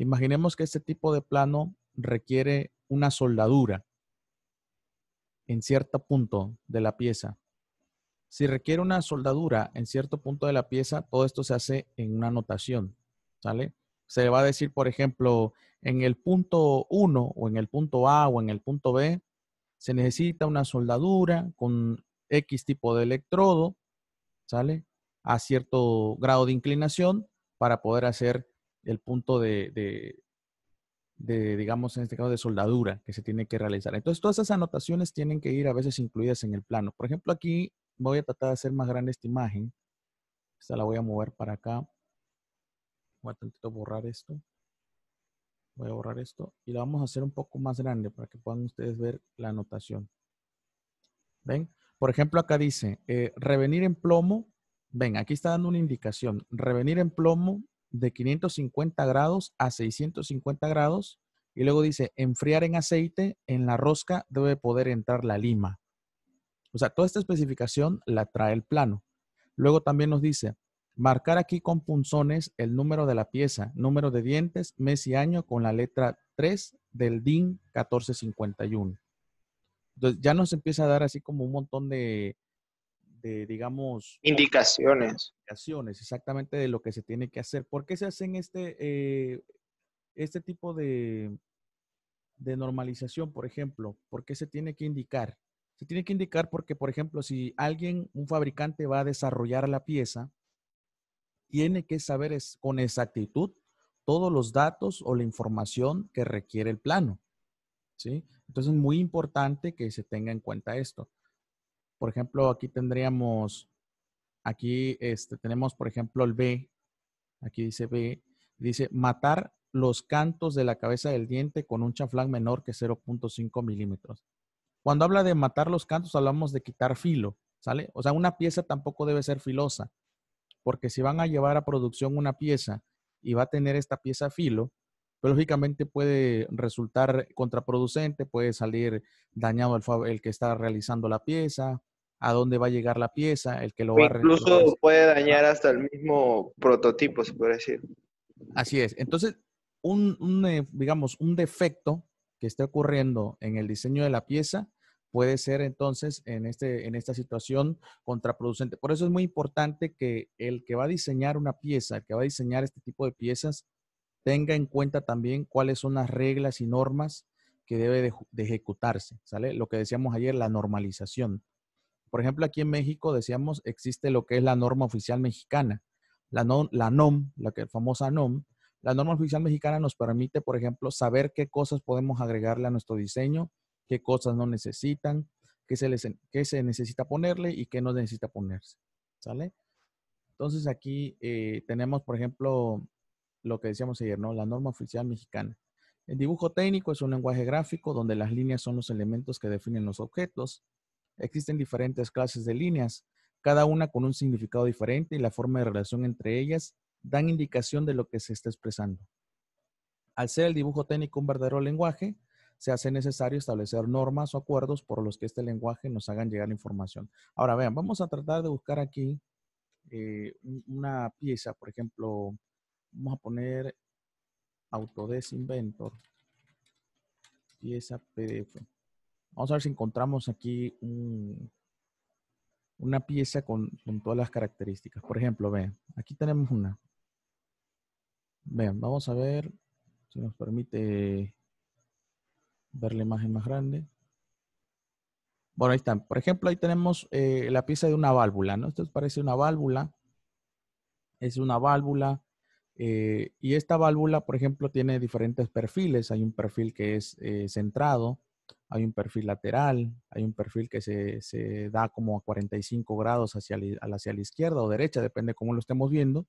Imaginemos que este tipo de plano requiere una soldadura en cierto punto de la pieza. Si requiere una soldadura en cierto punto de la pieza, todo esto se hace en una notación, ¿sale? Se va a decir, por ejemplo, en el punto 1 o en el punto A o en el punto B, se necesita una soldadura con X tipo de electrodo, ¿sale? A cierto grado de inclinación para poder hacer el punto de, digamos, en este caso, de soldadura que se tiene que realizar. Entonces, todas esas anotaciones tienen que ir a veces incluidas en el plano. Por ejemplo, aquí voy a tratar de hacer más grande esta imagen. Esta la voy a mover para acá. Voy a de borrar esto. Voy a borrar esto y la vamos a hacer un poco más grande para que puedan ustedes ver la anotación. ¿Ven? Por ejemplo, acá dice, eh, revenir en plomo. Ven, aquí está dando una indicación. Revenir en plomo de 550 grados a 650 grados y luego dice enfriar en aceite, en la rosca debe poder entrar la lima. O sea, toda esta especificación la trae el plano. Luego también nos dice marcar aquí con punzones el número de la pieza, número de dientes, mes y año con la letra 3 del DIN 1451. Entonces ya nos empieza a dar así como un montón de, de digamos... Indicaciones. Indicaciones, exactamente de lo que se tiene que hacer. ¿Por qué se hacen este, eh, este tipo de, normalización, por ejemplo? ¿Por qué se tiene que indicar? Se tiene que indicar porque, por ejemplo, si alguien, un fabricante va a desarrollar la pieza, tiene que saber es, con exactitud todos los datos o la información que requiere el plano. ¿sí? Entonces es muy importante que se tenga en cuenta esto. Por ejemplo, aquí tendríamos, aquí este, tenemos, por ejemplo, el B. Aquí dice B. Dice matar los cantos de la cabeza del diente con un chaflán menor que 0.5 milímetros. Cuando habla de matar los cantos, hablamos de quitar filo, ¿sale? O sea, una pieza tampoco debe ser filosa, porque si van a llevar a producción una pieza y va a tener esta pieza filo, lógicamente puede resultar contraproducente, puede salir dañado el, el que está realizando la pieza, a dónde va a llegar la pieza, el que lo va incluso a... Incluso puede dañar hasta el mismo prototipo, se puede decir. Así es. Entonces, un, eh, digamos, un defecto que esté ocurriendo en el diseño de la pieza puede ser entonces en, este, en esta situación contraproducente. Por eso es muy importante que el que va a diseñar una pieza, el que va a diseñar este tipo de piezas, tenga en cuenta también cuáles son las reglas y normas que debe de, ejecutarse, ¿sale? Lo que decíamos ayer, la normalización. Por ejemplo, aquí en México decíamos, existe lo que es la norma oficial mexicana, la, NOM, la famosa NOM. La norma oficial mexicana nos permite, por ejemplo, saber qué cosas podemos agregarle a nuestro diseño, qué cosas no necesitan, qué se, les, qué se necesita ponerle y qué no necesita ponerse, ¿sale? Entonces aquí eh, tenemos, por ejemplo, lo que decíamos ayer, ¿no? La norma oficial mexicana. El dibujo técnico es un lenguaje gráfico donde las líneas son los elementos que definen los objetos. Existen diferentes clases de líneas, cada una con un significado diferente y la forma de relación entre ellas dan indicación de lo que se está expresando. Al ser el dibujo técnico un verdadero lenguaje, se hace necesario establecer normas o acuerdos por los que este lenguaje nos hagan llegar la información. Ahora vean, vamos a tratar de buscar aquí eh, una pieza, por ejemplo, vamos a poner Autodesk Inventor, pieza PDF. Vamos a ver si encontramos aquí una pieza con, todas las características. Por ejemplo, vean, aquí tenemos una. Vean, vamos a ver si nos permite ver la imagen más grande. Bueno, ahí están. Por ejemplo, ahí tenemos eh, la pieza de una válvula, ¿no? Esto parece una válvula. Es una válvula eh, y esta válvula, por ejemplo, tiene diferentes perfiles. Hay un perfil que es eh, centrado, hay un perfil lateral, hay un perfil que se, da como a 45 grados hacia la, hacia la izquierda o derecha, depende cómo lo estemos viendo.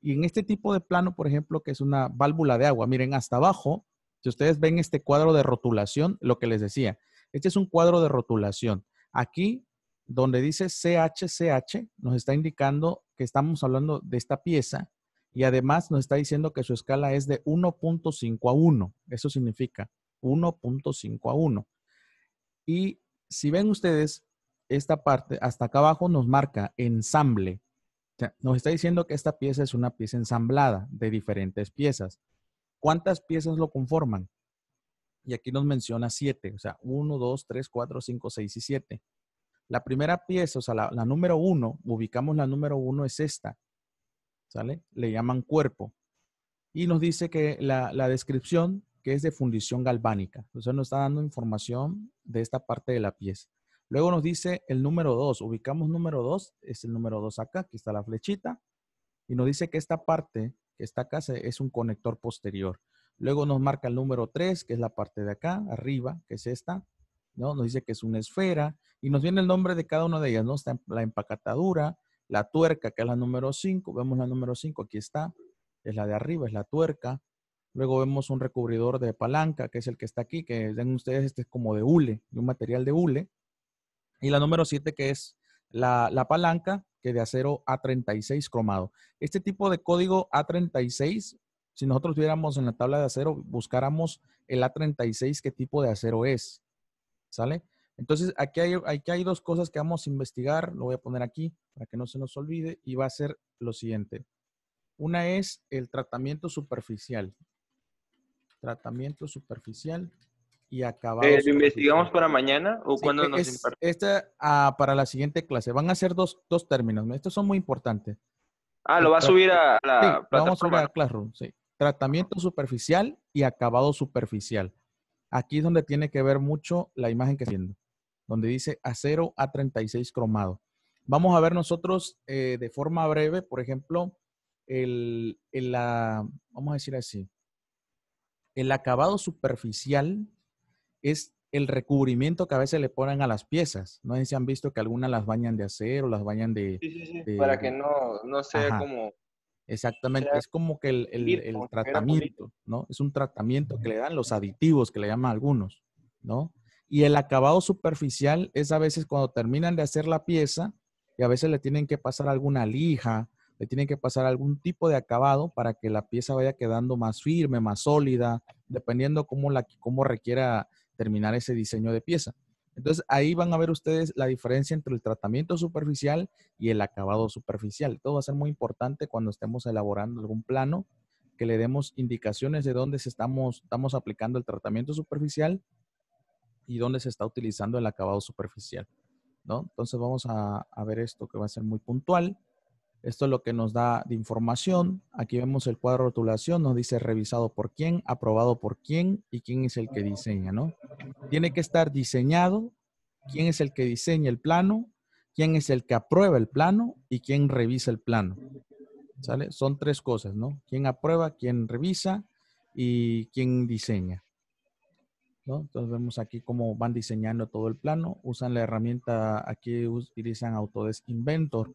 Y en este tipo de plano, por ejemplo, que es una válvula de agua, miren hasta abajo, si ustedes ven este cuadro de rotulación, lo que les decía, este es un cuadro de rotulación. Aquí, donde dice CHCH, nos está indicando que estamos hablando de esta pieza y además nos está diciendo que su escala es de 1.5 a 1. Eso significa 1.5 a 1. Y si ven ustedes, esta parte hasta acá abajo nos marca ensamble. O sea, nos está diciendo que esta pieza es una pieza ensamblada de diferentes piezas. ¿Cuántas piezas lo conforman? Y aquí nos menciona 7, o sea, 1, 2, 3, 4, 5, 6 y 7. La primera pieza, o sea, la, número 1, ubicamos la número 1 es esta, ¿sale? Le llaman cuerpo. Y nos dice que la, descripción que es de fundición galvánica. Entonces nos está dando información de esta parte de la pieza. Luego nos dice el número 2. Ubicamos número 2, es el número 2 acá, aquí está la flechita. Y nos dice que esta parte que está acá es un conector posterior. Luego nos marca el número 3, que es la parte de acá, arriba, que es esta. ¿no? Nos dice que es una esfera. Y nos viene el nombre de cada una de ellas, ¿no? Está la empacatadura, la tuerca, que es la número 5, vemos la número 5, aquí está, es la de arriba, es la tuerca. Luego vemos un recubridor de palanca, que es el que está aquí, que ven ustedes, este es como de hule, de un material de hule. Y la número 7, que es la, palanca, que de acero A36 cromado. Este tipo de código A36, si nosotros viéramos en la tabla de acero, buscáramos el A36, qué tipo de acero es. ¿Sale? Entonces, aquí hay, hay dos cosas que vamos a investigar, lo voy a poner aquí para que no se nos olvide, y va a ser lo siguiente. Una es el tratamiento superficial. Tratamiento superficial y acabado. Eh, ¿Lo investigamos para mañana o cuando e, nos Esta ah, para la siguiente clase. Van a ser dos, términos. Estos son muy importantes. Ah, lo va a subir a la Lo vamos a subir a Classroom, Tratamiento superficial y acabado superficial. Aquí es donde tiene que ver mucho la imagen que estoy viendo donde dice acero A36 cromado. Vamos a ver nosotros eh, de forma breve, por ejemplo, el, la, ah, vamos a decir así, el acabado superficial es el recubrimiento que a veces le ponen a las piezas. No sé si han visto que algunas las bañan de acero, las bañan de... para que no, no sea como... Exactamente, es como que el, tratamiento, ¿no? Es un tratamiento que le dan los aditivos que le llaman algunos, ¿no? Y el acabado superficial es a veces cuando terminan de hacer la pieza y a veces le tienen que pasar alguna lija, le tienen que pasar algún tipo de acabado para que la pieza vaya quedando más firme, más sólida, dependiendo cómo, la, cómo requiera terminar ese diseño de pieza. Entonces ahí van a ver ustedes la diferencia entre el tratamiento superficial y el acabado superficial. Todo va a ser muy importante cuando estemos elaborando algún plano que le demos indicaciones de dónde estamos, estamos aplicando el tratamiento superficial y dónde se está utilizando el acabado superficial. ¿no? Entonces vamos a, ver esto que va a ser muy puntual. Esto es lo que nos da de información. Aquí vemos el cuadro de rotulación, nos dice revisado por quién, aprobado por quién y quién es el que diseña, ¿no? Tiene que estar diseñado, quién es el que diseña el plano, quién es el que aprueba el plano y quién revisa el plano. ¿Sale? Son tres cosas, ¿no? Quién aprueba, quién revisa y quién diseña. Entonces vemos aquí cómo van diseñando todo el plano, usan la herramienta, aquí utilizan Autodesk Inventor.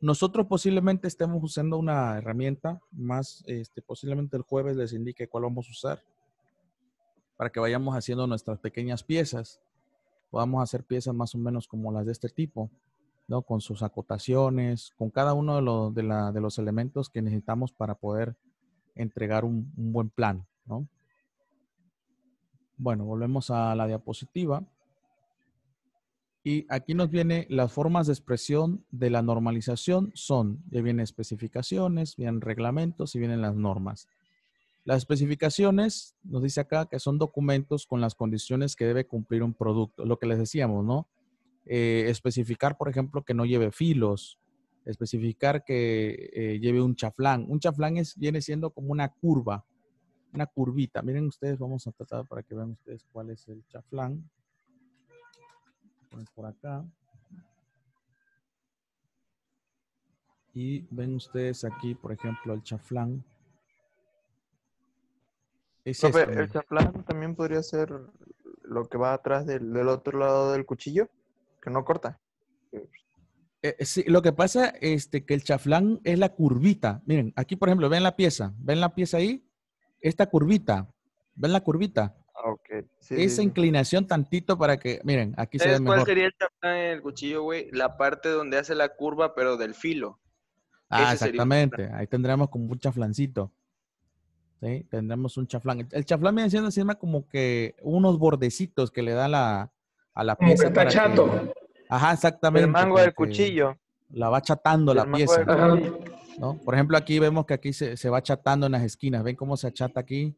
Nosotros posiblemente estemos usando una herramienta más, este, posiblemente el jueves les indique cuál vamos a usar para que vayamos haciendo nuestras pequeñas piezas. Podamos hacer piezas más o menos como las de este tipo, ¿no? Con sus acotaciones, con cada uno de los, elementos que necesitamos para poder entregar un, buen plano, ¿no? Bueno, volvemos a la diapositiva. Y aquí nos viene las formas de expresión de la normalización son, ya vienen especificaciones, vienen reglamentos y vienen las normas. Las especificaciones, nos dice acá, que son documentos con las condiciones que debe cumplir un producto. Lo que les decíamos, ¿no? Eh, especificar, por ejemplo, que no lleve filos, especificar que eh, lleve un chaflán. Un chaflán es, viene siendo como una curva, una curvita. Miren ustedes, vamos a tratar para que vean ustedes cuál es el chaflán. Por acá. Y ven ustedes aquí, por ejemplo, el chaflán. Este, ¿El chaflán también podría ser lo que va atrás del, otro lado del cuchillo? Que no corta. Eh, eh, lo que pasa es este, que el chaflán es la curvita. Miren, aquí por ejemplo, ven la pieza, ven la pieza ahí, esta curvita. ¿Ven la curvita? Ah, Esa inclinación tantito para que, miren, aquí se ve cuál mejor. sería el chaflán en el cuchillo, güey? La parte donde hace la curva, pero del filo. Ah, exactamente. Ahí tendremos como un chaflancito. ¿Sí? Tendremos un chaflán. El chaflán me se encima como que unos bordecitos que le da la, a la pieza. está chato. Ajá, exactamente. El mango del cuchillo. La va chatando la pieza. Por ejemplo, aquí vemos que aquí se, va achatando en las esquinas. ¿Ven cómo se achata aquí?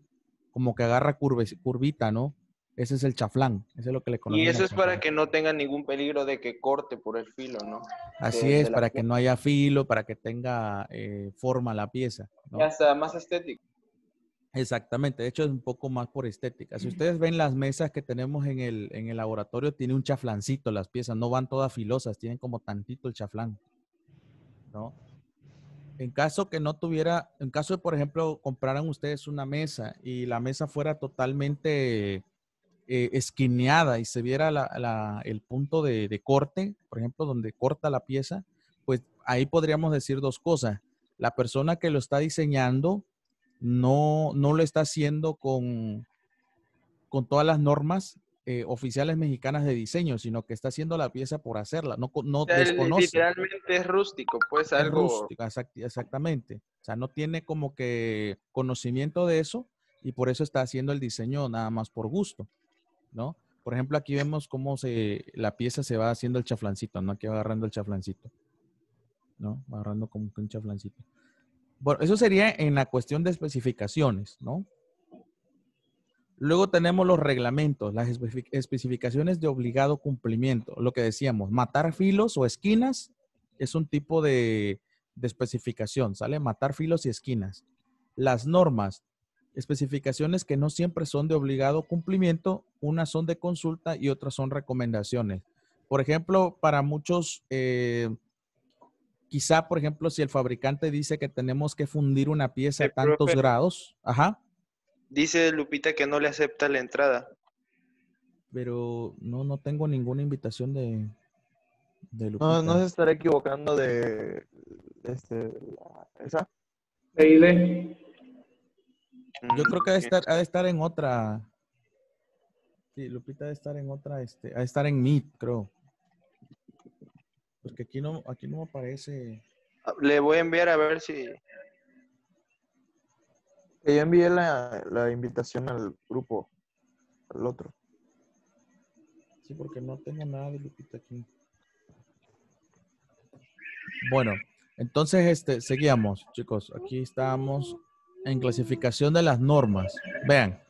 Como que agarra curvita, ¿no? Ese es el chaflán, ese es lo que le Y eso es para que no tenga ningún peligro de que corte por el filo, ¿no? Así es, para que no haya filo, para que tenga eh, forma la pieza. Y hasta más estético. Exactamente, de hecho es un poco más por estética. Si ustedes ven las mesas que tenemos en el, en el laboratorio, tiene un chaflancito las piezas, no van todas filosas, tienen como tantito el chaflán, ¿no? En caso que no tuviera, en caso de, por ejemplo, compraran ustedes una mesa y la mesa fuera totalmente eh, esquineada y se viera el punto de, de, corte, por ejemplo, donde corta la pieza, pues ahí podríamos decir dos cosas. La persona que lo está diseñando no, no lo está haciendo con, con todas las normas eh, oficiales mexicanas de diseño, sino que está haciendo la pieza por hacerla, no, no desconoce. Literalmente es rústico, pues algo. rústico, exactamente. O sea, no tiene como que conocimiento de eso y por eso está haciendo el diseño nada más por gusto, ¿no? Por ejemplo, aquí vemos cómo se, la pieza se va haciendo el chaflancito, ¿no? Aquí va agarrando el chaflancito, ¿no? Va agarrando como un chaflancito. Bueno, eso sería en la cuestión de especificaciones, ¿no? Luego tenemos los reglamentos, las especificaciones de obligado cumplimiento. Lo que decíamos, matar filos o esquinas es un tipo de, especificación, ¿sale? Matar filos y esquinas. Las normas, especificaciones que no siempre son de obligado cumplimiento, unas son de consulta y otras son recomendaciones. Por ejemplo, para muchos, eh, quizá, por ejemplo, si el fabricante dice que tenemos que fundir una pieza a tantos grados, ajá. Dice Lupita que no le acepta la entrada. Pero no, no tengo ninguna invitación de, Lupita. No, no se estará equivocando de, este, esa. Yo creo que ha de mm, estar, estar en otra. Sí, Lupita ha de estar en otra, este, ha de estar en Meet, creo. Porque aquí no, aquí no aparece. Ah, le voy a enviar a ver si, yo envié la, invitación al grupo, al otro. Sí, porque no tengo nada de Lupita aquí. Bueno, entonces este, seguíamos, chicos. Aquí estamos en clasificación de las normas. Vean,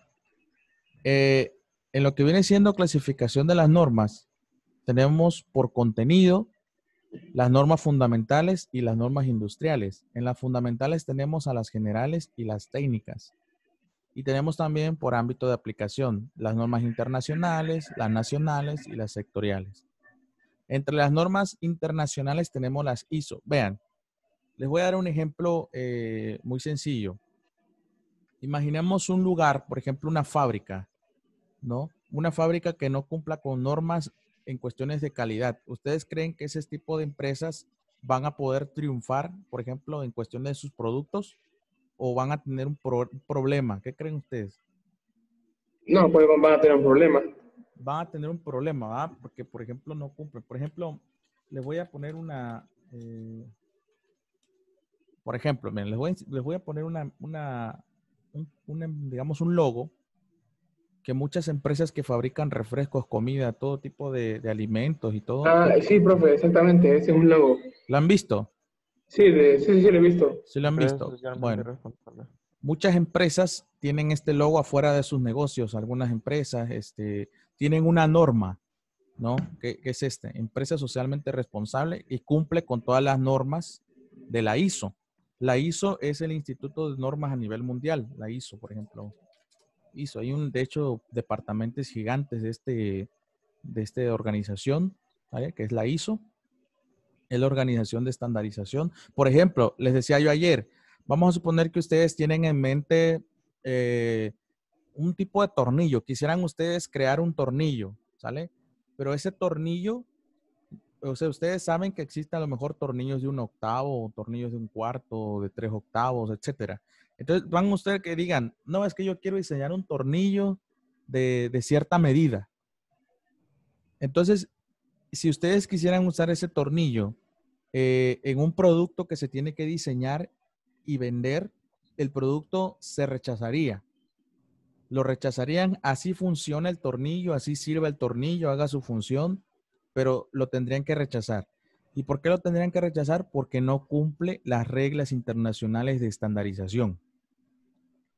eh, en lo que viene siendo clasificación de las normas, tenemos por contenido, las normas fundamentales y las normas industriales. En las fundamentales tenemos a las generales y las técnicas. Y tenemos también por ámbito de aplicación las normas internacionales, las nacionales y las sectoriales. Entre las normas internacionales tenemos las ISO. Vean, les voy a dar un ejemplo eh, muy sencillo. Imaginemos un lugar, por ejemplo, una fábrica, ¿no? Una fábrica que no cumpla con normas en cuestiones de calidad. ¿Ustedes creen que ese tipo de empresas van a poder triunfar, por ejemplo, en cuestiones de sus productos o van a tener un, problema? ¿Qué creen ustedes? No, pues van a tener un problema. Van a tener un problema, ¿verdad? Porque, por ejemplo, no cumplen. Por ejemplo, les voy a poner una... Eh, por ejemplo, miren, les, voy, a poner una, digamos, un logo que muchas empresas que fabrican refrescos, comida, todo tipo de, alimentos y todo. Ah, sí, profe, exactamente, ese es un logo. ¿Lo han visto? Sí, sí, sí, lo he visto. Sí, lo han visto. Bueno, muchas empresas tienen este logo afuera de sus negocios, algunas empresas este, tienen una norma, ¿no? Que, que es esta, empresa socialmente responsable y cumple con todas las normas de la ISO. La ISO es el Instituto de Normas a nivel mundial, la ISO, por ejemplo. ISO, Hay un, de hecho, departamentos gigantes de, este, de esta organización, que es la ISO, es la organización de estandarización. Por ejemplo, les decía yo ayer, vamos a suponer que ustedes tienen en mente eh, un tipo de tornillo, quisieran ustedes crear un tornillo, ¿sale? Pero ese tornillo, o sea, ustedes saben que existen a lo mejor tornillos de un octavo, tornillos de un cuarto, de tres octavos, etcétera. Entonces, van ustedes que digan, no, es que yo quiero diseñar un tornillo de, cierta medida. Entonces, si ustedes quisieran usar ese tornillo eh, en un producto que se tiene que diseñar y vender, el producto se rechazaría. Lo rechazarían, así funciona el tornillo, así sirve el tornillo, haga su función, pero lo tendrían que rechazar. ¿Y por qué lo tendrían que rechazar? Porque no cumple las reglas internacionales de estandarización.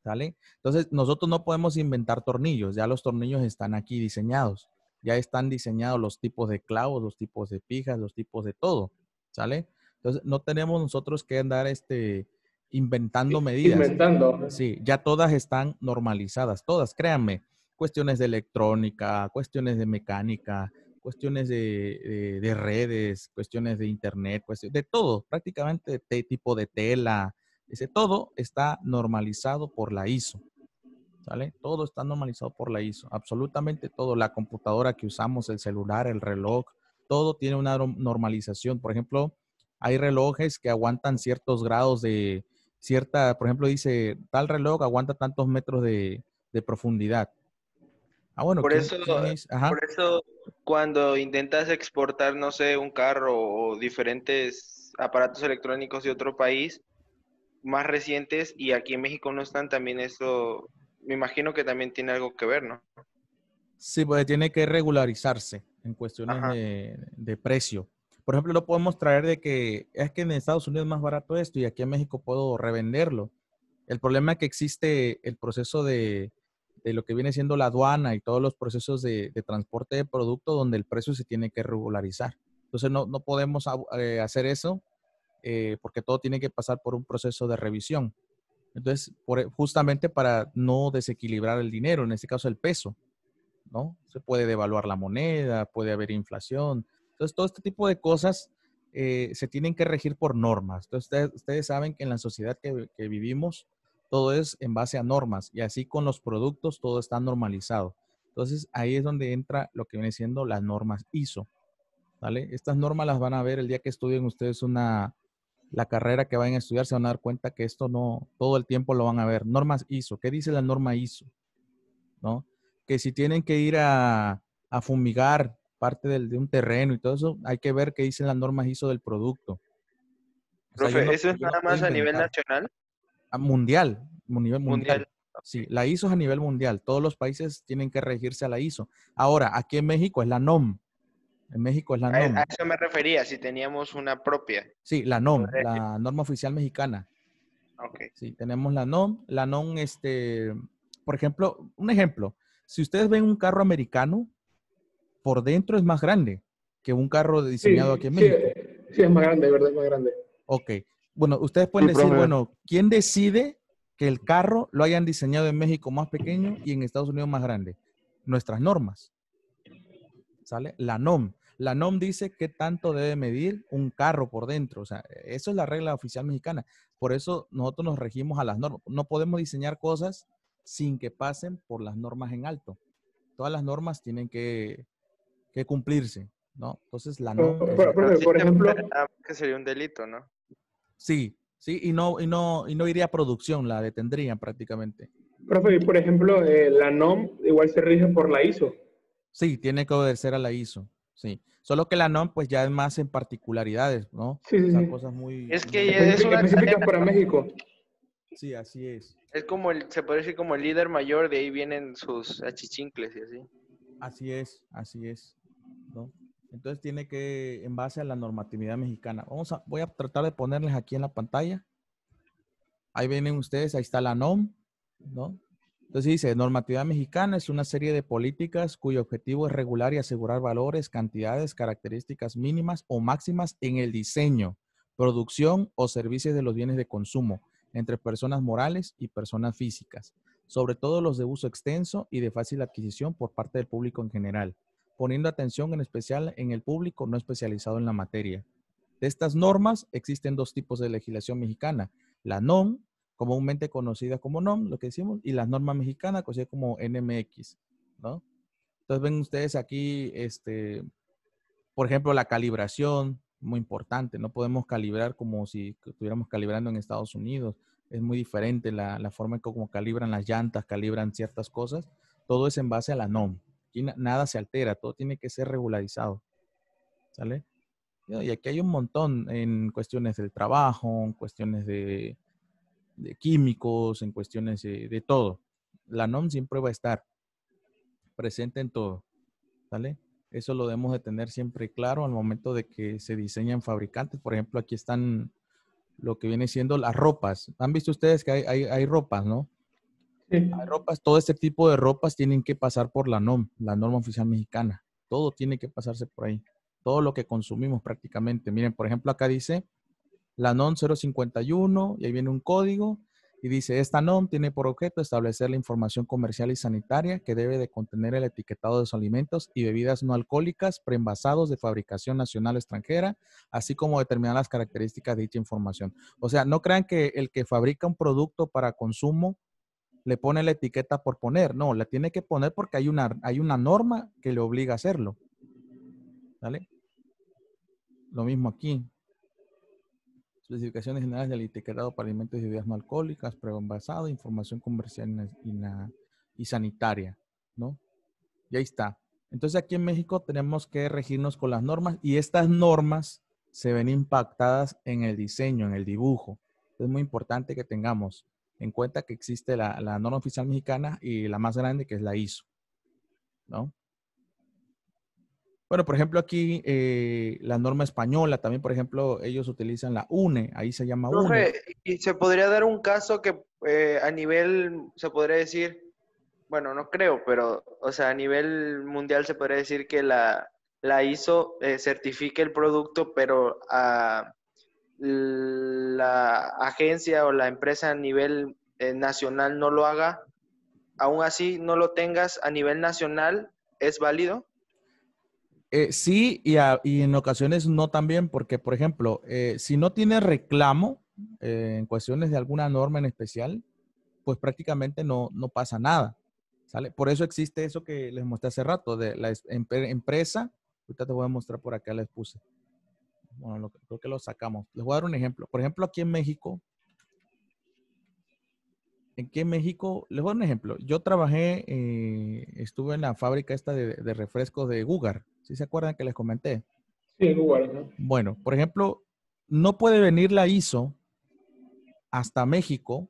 ¿Sale? Entonces, nosotros no podemos inventar tornillos, ya los tornillos están aquí diseñados, ya están diseñados los tipos de clavos, los tipos de pijas, los tipos de todo, ¿sale? Entonces, no tenemos nosotros que andar este, inventando medidas. Inventando. Sí, ya todas están normalizadas, todas, créanme, cuestiones de electrónica, cuestiones de mecánica, cuestiones de, redes, cuestiones de internet, cuestiones, de todo, prácticamente de tipo de tela, Dice, todo está normalizado por la ISO. ¿Sale? Todo está normalizado por la ISO. Absolutamente todo. La computadora que usamos, el celular, el reloj, todo tiene una normalización. Por ejemplo, hay relojes que aguantan ciertos grados de cierta, por ejemplo, dice, tal reloj aguanta tantos metros de, profundidad. Ah, bueno, por eso, por eso cuando intentas exportar, no sé, un carro o diferentes aparatos electrónicos de otro país, más recientes y aquí en México no están, también eso me imagino que también tiene algo que ver, ¿no? Sí, pues tiene que regularizarse en cuestiones de, precio. Por ejemplo, lo podemos traer de que es que en Estados Unidos es más barato esto y aquí en México puedo revenderlo. El problema es que existe el proceso de, lo que viene siendo la aduana y todos los procesos de, transporte de producto donde el precio se tiene que regularizar. Entonces no, no podemos eh, hacer eso eh, porque todo tiene que pasar por un proceso de revisión. Entonces, por, e, justamente para no desequilibrar el dinero, en este caso el peso, ¿no? Se puede devaluar la moneda, puede haber inflación. Entonces, todo este tipo de cosas eh, se tienen que regir por normas. Entonces, ustedes, saben que en la sociedad que, que, vivimos, todo es en base a normas y así con los productos todo está normalizado. Entonces, ahí es donde entra lo que viene siendo las normas ISO. ¿vale? Estas normas las van a ver el día que estudien ustedes una, la carrera que vayan a estudiar, se van a dar cuenta que esto no, todo el tiempo lo van a ver. Normas ISO, ¿qué dice la norma ISO? ¿No? Que si tienen que ir a, fumigar parte de un terreno y todo eso, hay que ver qué dicen las normas ISO del producto. ¿eso es nada más a nivel nacional? A ah, mundial, nivel mundial. mundial. Sí, la ISO es a nivel mundial. Todos los países tienen que regirse a la ISO. Ahora, aquí en México es la NOM. En México es la e-, NOM. A eso me refería, si teníamos una propia. Sí, la NOM, la norma oficial mexicana. Okay. Sí, tenemos la NOM. La NOM, este, por ejemplo, un ejemplo. Si ustedes ven un carro americano, por dentro es más grande que un carro diseñado aquí en México. Sí, es más grande, verdad, es más grande. Ok. Bueno, ustedes pueden decir, bueno, ¿quién decide que el carro lo hayan diseñado en México más pequeño y en Estados Unidos más grande? Nuestras normas. ¿sale? La NOM. La NOM dice qué tanto debe medir un carro por dentro. O sea, eso es la regla oficial mexicana. Por eso nosotros nos regimos a las normas. No podemos diseñar cosas sin que pasen por las normas en alto. Todas las normas tienen que, cumplirse, ¿no? Entonces, la NOM... Pero, por ejemplo... Que sería un delito, ¿no? Sí, sí. Y no, y no, y no iría a producción, la detendrían prácticamente. Profe, por ejemplo, eh, la NOM igual se rige por la ISO. Sí, tiene que obedecer a la ISO. Sí. Solo que la NOM, pues ya es más en particularidades, ¿no? Sí, cosas muy. Es que es una específica para México. Sí, así es. Es como el, se puede como el líder mayor, de ahí vienen sus achichincles y así. Así es, así es. ¿no? Entonces tiene que, en base a la normatividad mexicana. Vamos a, voy a tratar de ponerles aquí en la pantalla. Ahí vienen ustedes, ahí está la NOM, ¿no? Entonces dice, normatividad mexicana es una serie de políticas cuyo objetivo es regular y asegurar valores, cantidades, características mínimas o máximas en el diseño, producción o servicios de los bienes de consumo entre personas morales y personas físicas, sobre todo los de uso extenso y de fácil adquisición por parte del público en general, poniendo atención en especial en el público no especializado en la materia. De estas normas existen dos tipos de legislación mexicana, la NOM comúnmente conocida como NOM, lo que decimos, y las normas mexicanas conocidas como NMX, ¿no? Entonces ven ustedes aquí, este, por ejemplo, la calibración, muy importante, no podemos calibrar como si estuviéramos calibrando en Estados Unidos, es muy diferente la, forma en que calibran las llantas, calibran ciertas cosas, todo es en base a la NOM, nada se altera, todo tiene que ser regularizado, ¿sale? Y aquí hay un montón en cuestiones del trabajo, en cuestiones de, de químicos, en cuestiones de, todo. La NOM siempre va a estar presente en todo. ¿Sale? Eso lo debemos de tener siempre claro al momento de que se diseñan fabricantes. Por ejemplo, aquí están lo que viene siendo las ropas. ¿Han visto ustedes que hay, hay, hay ropas, no? Sí. Hay ropas, todo este tipo de ropas tienen que pasar por la NOM, la norma oficial mexicana. Todo tiene que pasarse por ahí. Todo lo que consumimos prácticamente. Miren, por ejemplo, acá dice la NOM 051 y ahí viene un código y dice, esta NOM tiene por objeto establecer la información comercial y sanitaria que debe de contener el etiquetado de los alimentos y bebidas no alcohólicas preenvasados de fabricación nacional extranjera, así como determinar las características de dicha información. O sea, no crean que el que fabrica un producto para consumo le pone la etiqueta por poner, no, la tiene que poner porque hay una, hay una norma que le obliga a hacerlo. ¿Vale? Lo mismo aquí clasificaciones generales del etiquetado para alimentos y bebidas no alcohólicas, envasado información comercial y, sanitaria, ¿no? Y ahí está. Entonces aquí en México tenemos que regirnos con las normas y estas normas se ven impactadas en el diseño, en el dibujo. Es muy importante que tengamos en cuenta que existe la, la norma oficial mexicana y la más grande que es la ISO, ¿no? Bueno, por ejemplo, aquí eh, la norma española, también, por ejemplo, ellos utilizan la UNE, ahí se llama UNE. y se podría dar un caso que eh, a nivel, se podría decir, bueno, no creo, pero, o sea, a nivel mundial se podría decir que la, la ISO eh, certifique el producto, pero la agencia o la empresa a nivel nacional no lo haga, aún así no lo tengas a nivel nacional, ¿es válido? Eh, sí, y, en ocasiones no también, porque, por ejemplo, eh, si no tiene reclamo eh, en cuestiones de alguna norma en especial, pues prácticamente no, no pasa nada. ¿sale? Por eso existe eso que les mostré hace rato, de la empresa. Ahorita te voy a mostrar por acá, les puse. Bueno, creo que lo sacamos. Les voy a dar un ejemplo. Por ejemplo, aquí en México, ¿En qué México, les voy a dar un ejemplo. Yo trabajé, eh, estuve en la fábrica esta de, refrescos de Gugar. ¿Sí se acuerdan que les comenté? Sí, Gugar. Bueno, por ejemplo, no puede venir la ISO hasta México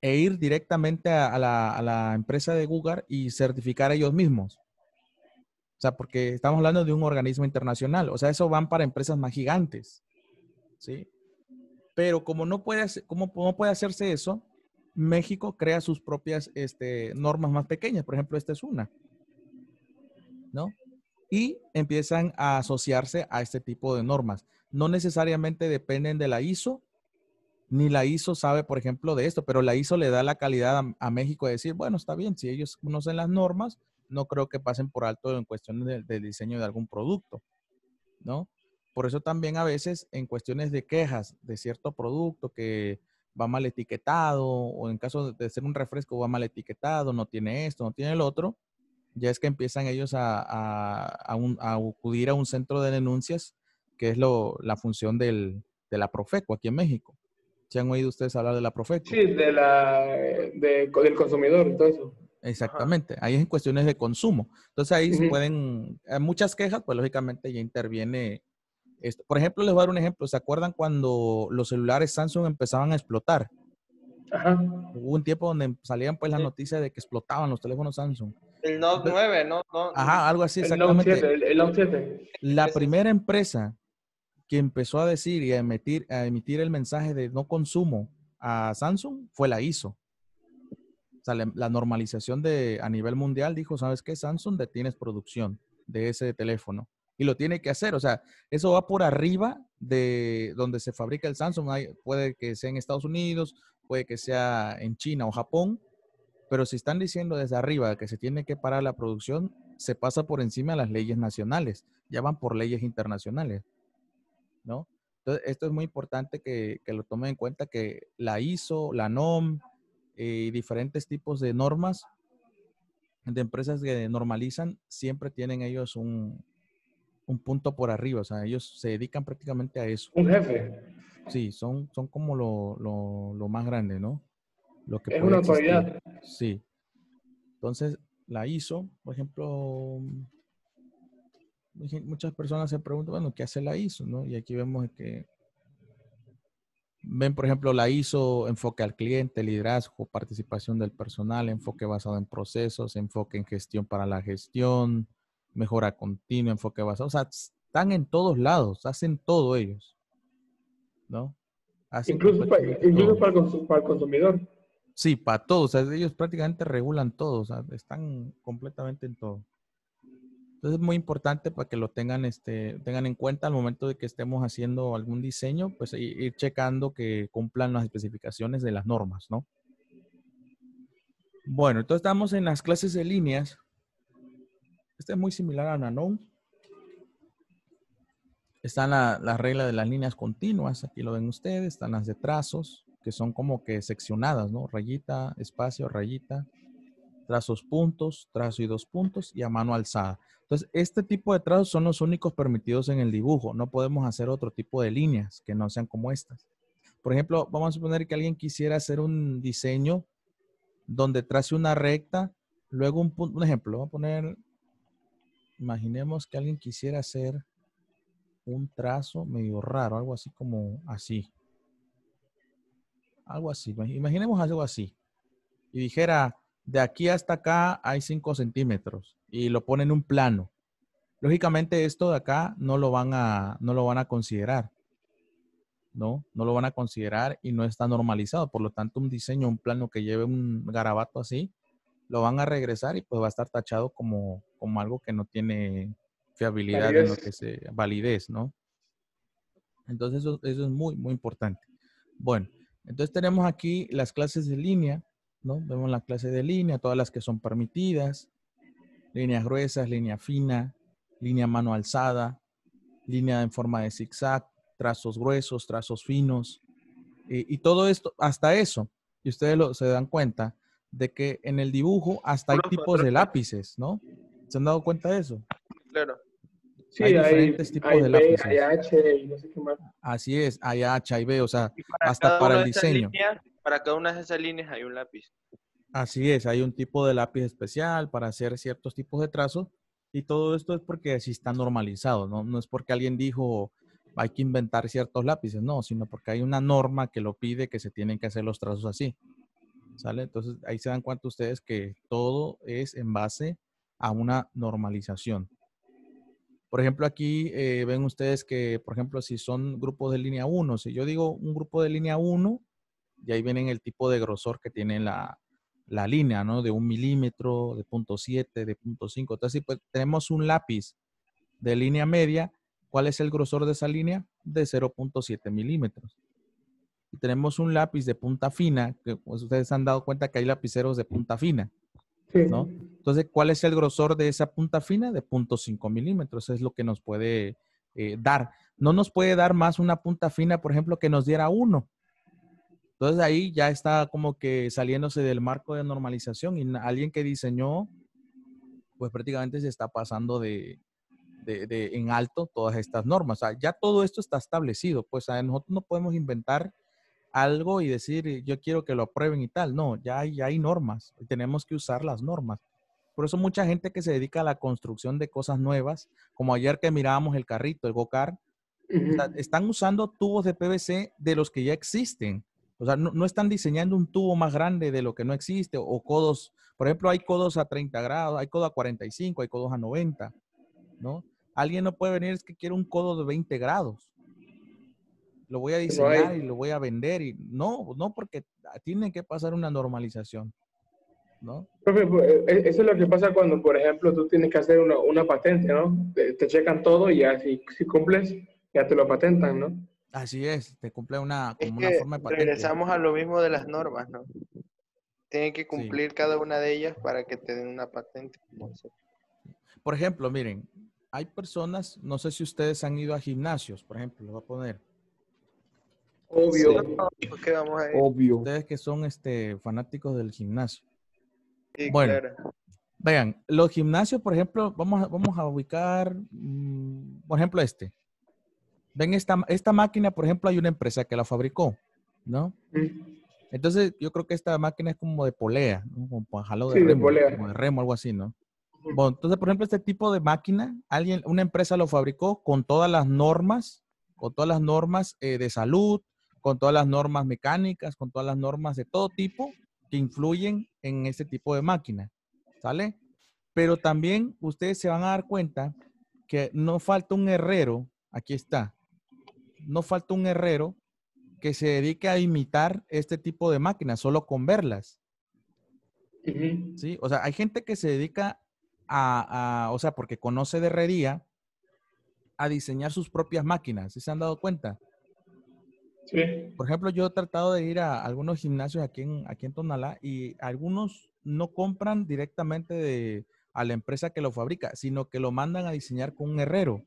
e ir directamente a, la, empresa de Gugar y certificar ellos mismos. O sea, porque estamos hablando de un organismo internacional. O sea, eso van para empresas más gigantes. ¿Sí? Pero como no puede, como no puede hacerse eso, México crea sus propias este, normas más pequeñas, por ejemplo, esta es una, ¿no? Y empiezan a asociarse a este tipo de normas. No necesariamente dependen de la ISO, ni la ISO sabe, por ejemplo, de esto, pero la ISO le da la calidad a, México de decir, bueno, está bien, si ellos conocen las normas, no creo que pasen por alto en cuestiones del de diseño de algún producto, ¿no? Por eso también a veces en cuestiones de quejas de cierto producto que va mal etiquetado, o en caso de ser un refresco va mal etiquetado, no tiene esto, no tiene el otro, ya es que empiezan ellos a, acudir a un centro de denuncias, que es lo, la función de la Profeco aquí en México. ¿Se han oído ustedes hablar de la Profeco? Sí, de la, eh, del consumidor todo eso. Exactamente, ahí es en cuestiones de consumo. Entonces ahí se pueden, muchas quejas, pues lógicamente ya interviene por ejemplo, les voy a dar un ejemplo. ¿Se acuerdan cuando los celulares Samsung empezaban a explotar? Ajá. Hubo un tiempo donde salían pues las noticias de que explotaban los teléfonos Samsung. El Note 9, ¿no? no ajá, algo así, exactamente. El Note 7. El, La primera empresa que empezó a decir y a emitir, el mensaje de no consumo a Samsung fue la ISO. O sea, la, normalización de, a nivel mundial dijo, ¿sabes qué? Samsung detienes producción de ese teléfono y lo tiene que hacer. O sea, eso va por arriba de donde se fabrica el Samsung. puede que sea en Estados Unidos, puede que sea en China o Japón, pero si están diciendo desde arriba que se tiene que parar la producción, se pasa por encima de las leyes nacionales, ya van por leyes internacionales, ¿no? Entonces, esto es muy importante que, lo tomen en cuenta que la ISO, la NOM eh, y diferentes tipos de normas de empresas que normalizan, siempre tienen ellos un, un punto por arriba, o sea, ellos se dedican prácticamente a eso. Un jefe. Sí, son, son como lo, lo, más grande, ¿no? Lo que es una autoridad. Sí. Entonces, la ISO, por ejemplo, muchas personas se preguntan, bueno, ¿qué hace la ISO? ¿no? Y aquí vemos que ven, por ejemplo, la ISO, enfoque al cliente, liderazgo, participación del personal, enfoque basado en procesos, enfoque en gestión para la gestión, mejora continua, enfoque basado, o sea, están en todos lados, hacen todo ellos, ¿no? incluso, para, el consumidor. Sí, para todos, ellos prácticamente regulan todo, o sea, están completamente en todo. Entonces es muy importante para que lo tengan, este, tengan en cuenta al momento de que estemos haciendo algún diseño, pues ir checando que cumplan las especificaciones de las normas, ¿no? Bueno, entonces estamos en las clases de líneas. Este es muy similar a Nanon. Están la, reglas regla de las líneas continuas, aquí lo ven ustedes, están las de trazos, que son como que seccionadas, ¿no? Rayita, espacio, rayita, trazos puntos, trazo y dos puntos y a mano alzada. Entonces, este tipo de trazos son los únicos permitidos en el dibujo. No podemos hacer otro tipo de líneas que no sean como estas. Por ejemplo, vamos a suponer que alguien quisiera hacer un diseño donde trace una recta, luego un punto, un ejemplo, voy a poner imaginemos que alguien quisiera hacer un trazo medio raro, algo así como así. Algo así, imaginemos algo así. Y dijera, de aquí hasta acá hay 5 centímetros y lo pone en un plano. Lógicamente esto de acá no lo van a, no lo van a considerar. ¿no? No lo van a considerar y no está normalizado. Por lo tanto, un diseño, un plano que lleve un garabato así, lo van a regresar y pues va a estar tachado como, como algo que no tiene fiabilidad en lo que se validez, ¿no? Entonces eso, es muy, muy importante. Bueno, entonces tenemos aquí las clases de línea, ¿no? Vemos la clase de línea, todas las que son permitidas, líneas gruesas, línea fina, línea mano alzada, línea en forma de zigzag, trazos gruesos, trazos finos, y todo esto, hasta eso, y ustedes se dan cuenta de que en el dibujo hasta hay tipos de lápices, ¿no? ¿Se han dado cuenta de eso? Claro. Sí, hay, diferentes tipos de lápices. hay H y no sé qué más. Así es, hay H, y B, o sea, hasta para el diseño. para cada una de esas líneas hay un lápiz. Así es, hay un tipo de lápiz especial para hacer ciertos tipos de trazos y todo esto es porque así está normalizado, ¿no? no es porque alguien dijo hay que inventar ciertos lápices, no, sino porque hay una norma que lo pide que se tienen que hacer los trazos así. ¿Sale? Entonces ahí se dan cuenta ustedes que todo es en base a una normalización. Por ejemplo, aquí eh, ven ustedes que, por ejemplo, si son grupos de línea 1, si yo digo un grupo de línea 1, y ahí vienen el tipo de grosor que tiene la, línea, ¿no? De un milímetro, de punto 7, de punto 5. Entonces, si pues, tenemos un lápiz de línea media, ¿cuál es el grosor de esa línea? De 0.7 milímetros. Y tenemos un lápiz de punta fina, que pues, ustedes han dado cuenta que hay lapiceros de punta fina. ¿no? Entonces, ¿cuál es el grosor de esa punta fina? De 0.5 milímetros, es lo que nos puede eh, dar. No nos puede dar más una punta fina, por ejemplo, que nos diera uno. Entonces ahí ya está como que saliéndose del marco de normalización y alguien que diseñó, pues prácticamente se está pasando de, en alto todas estas normas. O sea, ya todo esto está establecido, pues nosotros no podemos inventar algo y decir, yo quiero que lo aprueben y tal. No, ya hay, ya hay normas, tenemos que usar las normas. Por eso mucha gente que se dedica a la construcción de cosas nuevas, como ayer que mirábamos el carrito, el go están usando tubos de PVC de los que ya existen. O sea, no, no, están diseñando un tubo más grande de lo que no existe o codos. Por ejemplo, hay codos a 30 grados, hay codos a 45, hay codos a 90, ¿no? Alguien no puede venir, es que quiere un codo de 20 grados lo voy a diseñar y lo voy a vender. Y no, no, porque tiene que pasar una normalización. ¿no? Pues, eh, eh, eso es lo que pasa cuando, por ejemplo, tú tienes que hacer una, patente, ¿no? Te, checan todo y así, si cumples, ya te lo patentan, ¿no? Así es, te cumple una, forma de patente. Regresamos a lo mismo de las normas, ¿no? Tienen que cumplir cada una de ellas para que te den una patente. Por ejemplo, miren, hay personas, no sé si ustedes han ido a gimnasios, por ejemplo, lo voy a poner Obvio. Obvio. Ustedes que son este, fanáticos del gimnasio. bueno, vean, los gimnasios, por ejemplo, vamos a, vamos a ubicar, mm, por ejemplo, este. Ven, esta, esta máquina, por ejemplo, hay una empresa que la fabricó, ¿no? Mm. Entonces, yo creo que esta máquina es como de polea, ¿no? como de, remo, algo así, ¿no? Bueno, entonces, por ejemplo, este tipo de máquina, alguien, una empresa lo fabricó con todas las normas, con todas las normas eh, de salud, con todas las normas mecánicas, con todas las normas de todo tipo que influyen en este tipo de máquina, ¿sale? Pero también ustedes se van a dar cuenta que no falta un herrero, aquí está, no falta un herrero que se dedique a imitar este tipo de máquinas, solo con verlas. Sí, o sea, hay gente que se dedica a, o sea, porque conoce de herrería, a diseñar sus propias máquinas, se han dado cuenta? Por ejemplo, yo he tratado de ir a algunos gimnasios aquí en, aquí en Tonalá y algunos no compran directamente de, a la empresa que lo fabrica, sino que lo mandan a diseñar con un herrero.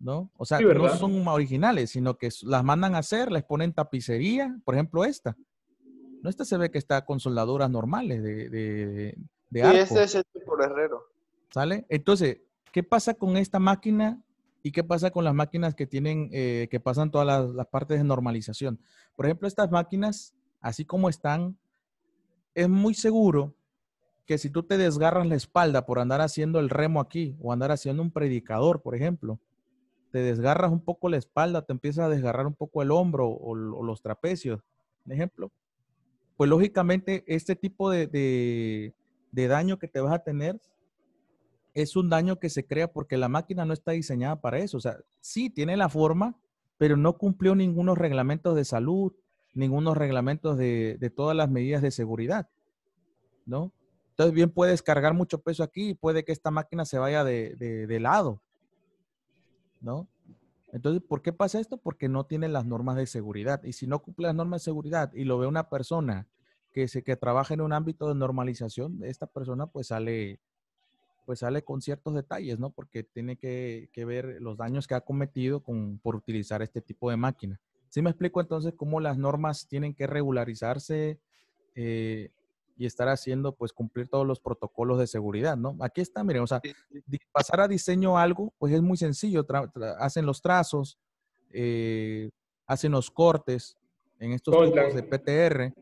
¿No? O sea, no son originales, sino que las mandan a hacer, les ponen tapicería, por ejemplo, esta. No, esta se ve que está con soldaduras normales de, de, de arco. Sí, este es el tipo de herrero. ¿Sale? Entonces, ¿qué pasa con esta máquina ¿Y qué pasa con las máquinas que tienen, eh, que pasan todas las, partes de normalización? Por ejemplo, estas máquinas, así como están, es muy seguro que si tú te desgarras la espalda por andar haciendo el remo aquí o andar haciendo un predicador, por ejemplo, te desgarras un poco la espalda, te empiezas a desgarrar un poco el hombro o, los trapecios, por ejemplo, pues lógicamente este tipo de, de daño que te vas a tener es un daño que se crea porque la máquina no está diseñada para eso. O sea, sí tiene la forma, pero no cumplió ningunos reglamentos de salud, ningunos reglamentos de, todas las medidas de seguridad, ¿no? Entonces bien puedes cargar mucho peso aquí y puede que esta máquina se vaya de, lado, ¿no? Entonces, ¿por qué pasa esto? Porque no tiene las normas de seguridad. Y si no cumple las normas de seguridad y lo ve una persona que, se, que trabaja en un ámbito de normalización, esta persona pues sale, pues sale con ciertos detalles, ¿no? Porque tiene que, ver los daños que ha cometido por utilizar este tipo de máquina. ¿Sí me explico entonces cómo las normas tienen que regularizarse eh, y estar haciendo, pues cumplir todos los protocolos de seguridad, ¿no? Aquí está, miren, o sea, pasar a diseño algo, pues es muy sencillo, hacen los trazos, eh, hacen los cortes en estos Hola. Oh, de PTR,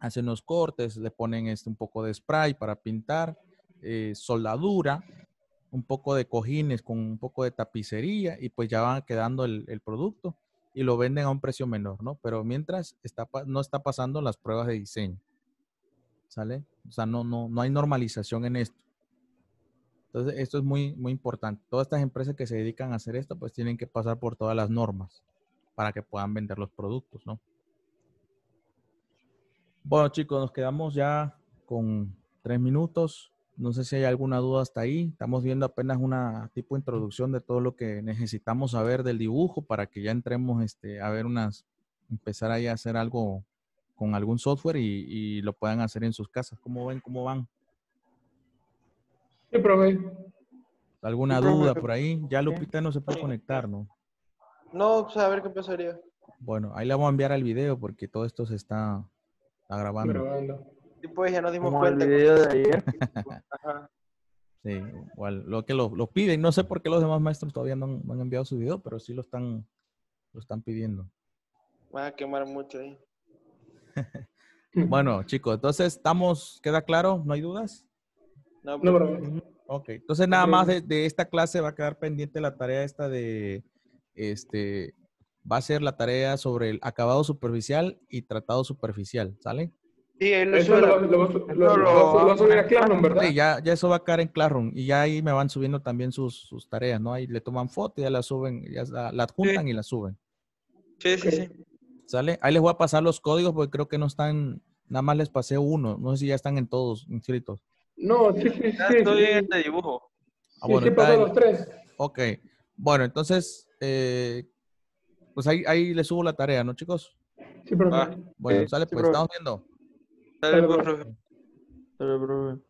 hacen los cortes, le ponen este, un poco de spray para pintar eh, soldadura, un poco de cojines con un poco de tapicería y pues ya van quedando el, producto y lo venden a un precio menor, ¿no? Pero mientras no está pasando las pruebas de diseño, ¿sale? O sea, no, no, no hay normalización en esto. Entonces, esto es muy, muy importante. Todas estas empresas que se dedican a hacer esto, pues tienen que pasar por todas las normas para que puedan vender los productos, ¿no? Bueno, chicos, nos quedamos ya con tres minutos. No sé si hay alguna duda hasta ahí. Estamos viendo apenas una tipo de introducción de todo lo que necesitamos saber del dibujo para que ya entremos este, a ver unas, empezar ahí a hacer algo con algún software y, lo puedan hacer en sus casas. ¿Cómo ven? ¿Cómo van? Sí, profe. ¿Alguna duda por ahí? Ya Lupita no se puede conectar, ¿no? No, pues a ver qué pasaría. Bueno, ahí le vamos a enviar el video porque todo esto se está, grabando después ya nos dimos cuenta. El video de ayer. Sí, igual, lo que lo piden, no sé por qué los demás maestros todavía no han, enviado su video, pero sí lo están, lo están pidiendo. Van a quemar mucho ahí. bueno, chicos, entonces estamos, ¿queda claro? ¿No hay dudas? No, no pues, Ok, entonces nada más de, esta clase va a quedar pendiente la tarea esta de, este, va a ser la tarea sobre el acabado superficial y tratado superficial, ¿sale? y él lo, lo, va a subir a Classroom, ¿verdad? Sí, ya, ya eso va a caer en Classroom y ya ahí me van subiendo también sus, sus tareas, ¿no? Ahí le toman foto y ya la suben, ya la, adjuntan y la suben. Sí, sí, sí. ¿Sale? Ahí les voy a pasar los códigos porque creo que no están, nada más les pasé uno, no sé si ya están en todos inscritos. No, sí, sí, sí. Estoy en el este dibujo. Ah, sí, pasó los tres. Ok. Bueno, entonces, eh, pues ahí, ahí les subo la tarea, ¿no, chicos? Sí, pero ah. bueno, sale, pues, estamos viendo. Dale, profe. Dale, profe.